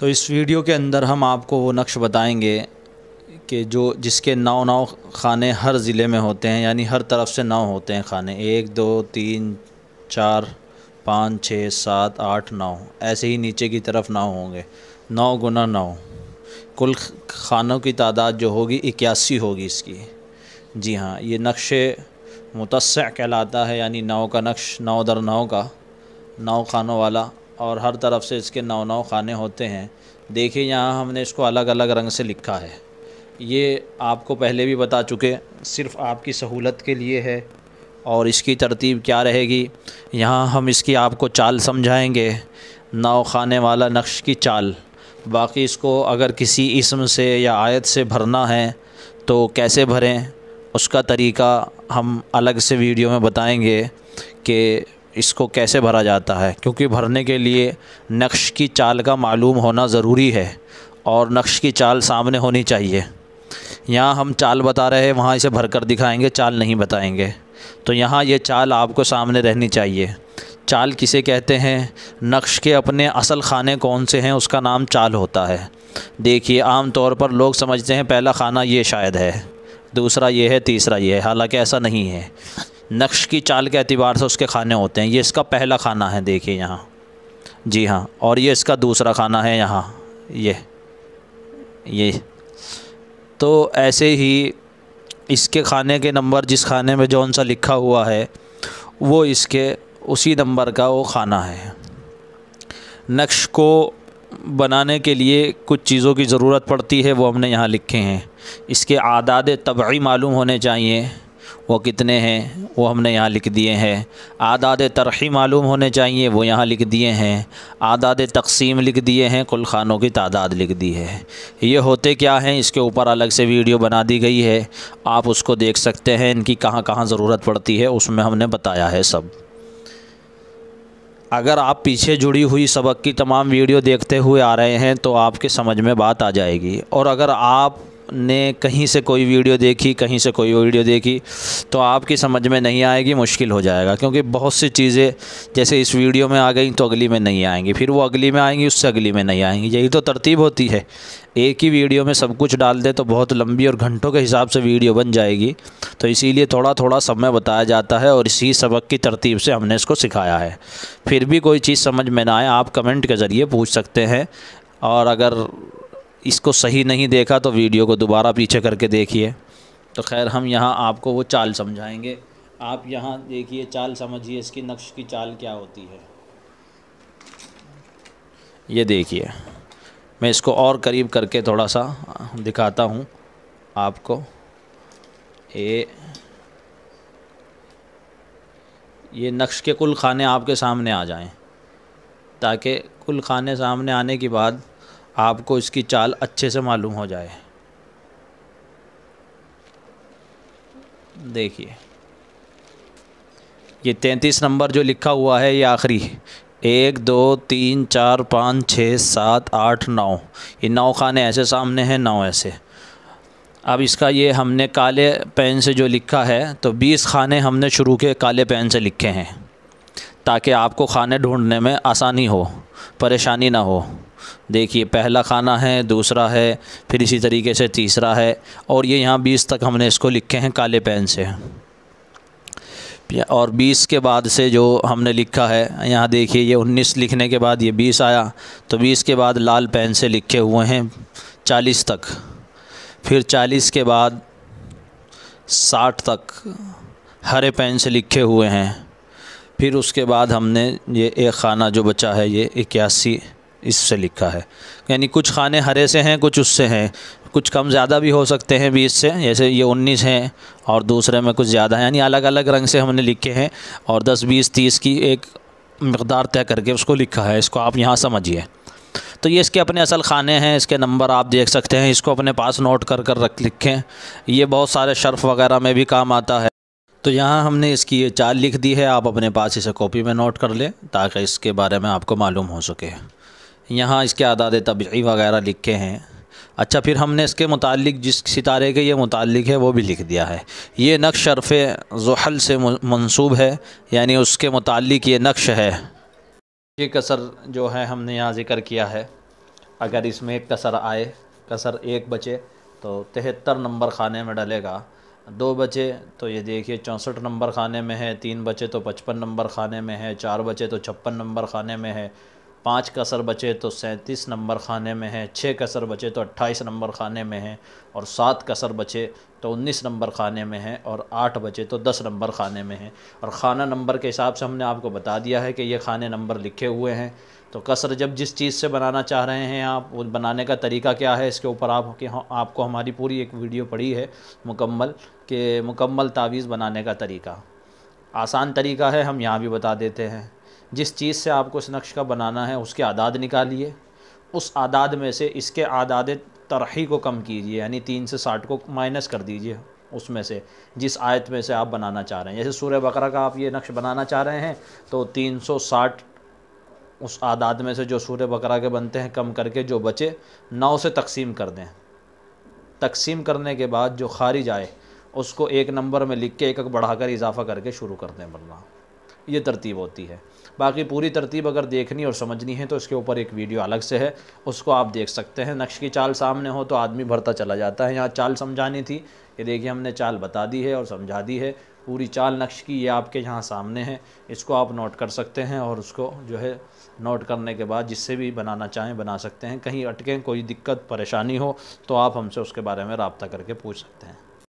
तो इस वीडियो के अंदर हम आपको वो नक्श बताएंगे कि जो जिसके नौ नौ खाने हर ज़िले में होते हैं यानी हर तरफ से नौ होते हैं खाने एक दो तीन चार पाँच छः सात आठ नौ ऐसे ही नीचे की तरफ नौ होंगे नौ गुना नौ कुल खानों की तादाद जो होगी इक्यासी होगी इसकी जी हाँ ये नक्श मुतस कहलाता है यानी नौ का नक्श नौ दर नौ का नौ खानों वाला और हर तरफ से इसके नौ नौ खाने होते हैं देखिए यहाँ हमने इसको अलग अलग रंग से लिखा है ये आपको पहले भी बता चुके सिर्फ़ आपकी सहूलत के लिए है और इसकी तरतीब क्या रहेगी यहाँ हम इसकी आपको चाल समझाएंगे नौ खाने वाला नक्श की चाल बाकी इसको अगर किसी इसम से या आयत से भरना है तो कैसे भरें उसका तरीका हम अलग से वीडियो में बताएंगे कि इसको कैसे भरा जाता है क्योंकि भरने के लिए नक्श की चाल का मालूम होना ज़रूरी है और नक्श की चाल सामने होनी चाहिए यहाँ हम चाल बता रहे हैं वहाँ इसे भर कर दिखाएँगे चाल नहीं बताएँगे तो यहाँ ये चाल आपको सामने रहनी चाहिए चाल किसे कहते हैं नक्श के अपने असल खाने कौन से हैं उसका नाम चाल होता है देखिए आम तौर पर लोग समझते हैं पहला खाना ये शायद है दूसरा ये है तीसरा ये है हालांकि ऐसा नहीं है नक्श की चाल के अतबार से उसके खाने होते हैं ये इसका पहला खाना है देखिए यहाँ जी हाँ और ये इसका दूसरा खाना है यहाँ ये ये तो ऐसे ही इसके खाने के नंबर जिस खाने में जौन सा लिखा हुआ है वो इसके उसी नंबर का वो खाना है नक्श को बनाने के लिए कुछ चीज़ों की ज़रूरत पड़ती है वो हमने यहाँ लिखे हैं इसके आदाद तबी मालूम होने चाहिए वो कितने हैं वो हमने यहाँ लिख दिए हैं आदाद तरही मालूम होने चाहिए वो यहाँ लिख दिए हैं आदाद तकसीम लिख दिए हैं कुल खानों की तादाद लिख दी है ये होते क्या हैं इसके ऊपर अलग से वीडियो बना दी गई है आप उसको देख सकते हैं इनकी कहाँ कहाँ ज़रूरत पड़ती है उसमें हमने बताया है सब अगर आप पीछे जुड़ी हुई सबक की तमाम वीडियो देखते हुए आ रहे हैं तो आपके समझ में बात आ जाएगी और अगर आप ने कहीं से कोई वीडियो देखी कहीं से कोई वीडियो देखी तो आपकी समझ में नहीं आएगी मुश्किल हो जाएगा क्योंकि बहुत सी चीज़ें जैसे इस वीडियो में आ गई तो अगली में नहीं आएंगी फिर वो अगली में आएंगी उससे अगली में नहीं आएंगी यही तो तरतीब होती है एक ही वीडियो में सब कुछ डाल दे तो बहुत लंबी और घंटों के हिसाब से वीडियो बन जाएगी तो इसीलिए थोड़ा थोड़ा समय बताया जाता है और इसी सबक की तरतीब से हमने इसको सिखाया है फिर भी कोई चीज़ समझ में ना आए आप कमेंट के ज़रिए पूछ सकते हैं और अगर इसको सही नहीं देखा तो वीडियो को दोबारा पीछे करके देखिए तो खैर हम यहाँ आपको वो चाल समझाएंगे आप यहाँ देखिए चाल समझिए इसकी नक्श की चाल क्या होती है ये देखिए मैं इसको और करीब करके थोड़ा सा दिखाता हूँ आपको ये ये नक्श के कुल खाने आपके सामने आ जाएं ताकि कुल खाने सामने आने के बाद आपको इसकी चाल अच्छे से मालूम हो जाए देखिए ये तैंतीस नंबर जो लिखा हुआ है ये आखिरी एक दो तीन चार पाँच छः सात आठ नौ ये नौ खाने ऐसे सामने हैं नौ ऐसे अब इसका ये हमने काले पेन से जो लिखा है तो बीस खाने हमने शुरू के काले पेन से लिखे हैं ताकि आपको खाने ढूंढने में आसानी हो परेशानी ना हो देखिए पहला खाना है दूसरा है फिर इसी तरीके से तीसरा है और ये यहाँ बीस तक हमने इसको लिखे हैं काले पेन से और 20 के बाद से जो हमने लिखा है यहाँ देखिए ये 19 लिखने के बाद ये 20 आया तो 20 के बाद लाल पेन से लिखे हुए हैं 40 तक फिर 40 के बाद 60 तक हरे पेन से लिखे हुए हैं फिर उसके बाद हमने ये एक खाना जो बचा है ये इक्यासी इससे लिखा है यानी कुछ खाने हरे से हैं कुछ उससे हैं कुछ कम ज़्यादा भी हो सकते हैं बीस से जैसे ये उन्नीस हैं और दूसरे में कुछ ज़्यादा हैं यानी अलग अलग रंग से हमने लिखे हैं और दस बीस तीस की एक मकदार तय करके उसको लिखा है इसको आप यहाँ समझिए तो ये इसके अपने असल खाने हैं इसके नंबर आप देख सकते हैं इसको अपने पास नोट कर कर रख लिखें ये बहुत सारे शर्फ़ वगैरह में भी काम आता है तो यहाँ हमने इसकी ये चाल लिख दी है आप अपने पास इसे कॉपी में नोट कर लें ताकि इसके बारे में आपको मालूम हो सके यहाँ इसके आदाद तबी वगैरह लिखे हैं अच्छा फिर हमने इसके मुतालिक जिस सितारे के ये मुतालिक है वो भी लिख दिया है ये नक्श शरफ़ जहल से मंसूब है यानी उसके मुतालिक ये नक्श है ये कसर जो है हमने यहाँ ज़िक्र किया है अगर इसमें कसर आए कसर एक बचे तो तिहत्तर नंबर खाने में डलेगा दो बचे तो ये देखिए चौंसठ नंबर खाने में है तीन बचे तो पचपन नंबर खाने में है चार बचे तो छप्पन नंबर खाने में है पाँच कसर बचे तो सैंतीस नंबर खाने में है छः कसर बचे तो अट्ठाईस नंबर खाने में है और सात कसर बचे तो उन्नीस नंबर खाने में है और आठ बचे तो दस नंबर खाने में है और खाना नंबर के हिसाब से हमने आपको बता दिया है कि ये खाने नंबर लिखे हुए हैं तो कसर जब जिस चीज़ से बनाना चाह रहे हैं आप वो बनाने का तरीका क्या है इसके ऊपर आप कि हाँ, आपको हमारी पूरी एक वीडियो पड़ी है मुकम्मल के मुकम्मल तावीज़ बनाने का तरीका आसान तरीका है हम यहाँ भी बता देते हैं जिस चीज़ से आपको इस नक्श का बनाना है उसके आदाद निकालिए उस आदाद में से इसके आदाद तरही को कम कीजिए यानी तीन से साठ को माइनस कर दीजिए उसमें से जिस आयत में से आप बनाना चाह रहे हैं जैसे सूर्य बकरा का आप ये नक्श बनाना चाह रहे हैं तो तीन सौ साठ उस आदाद में से जो सूर्य बकरा के बनते हैं कम करके जो बचे नौ से तकसीम कर दें तकसीम करने के बाद जो खारिज आए उसको एक नंबर में लिख के एक एक बढ़ाकर इजाफा करके शुरू कर दें बनना ये तरतीब होती है बाकी पूरी तरतीब अगर देखनी और समझनी है तो इसके ऊपर एक वीडियो अलग से है उसको आप देख सकते हैं नक्श की चाल सामने हो तो आदमी भरता चला जाता है यहाँ चाल समझानी थी ये देखिए हमने चाल बता दी है और समझा दी है पूरी चाल नक्श की ये आपके यहाँ सामने है इसको आप नोट कर सकते हैं और उसको जो है नोट करने के बाद जिससे भी बनाना चाहें बना सकते हैं कहीं अटकें कोई दिक्कत परेशानी हो तो आप हमसे उसके बारे में रबता करके पूछ सकते हैं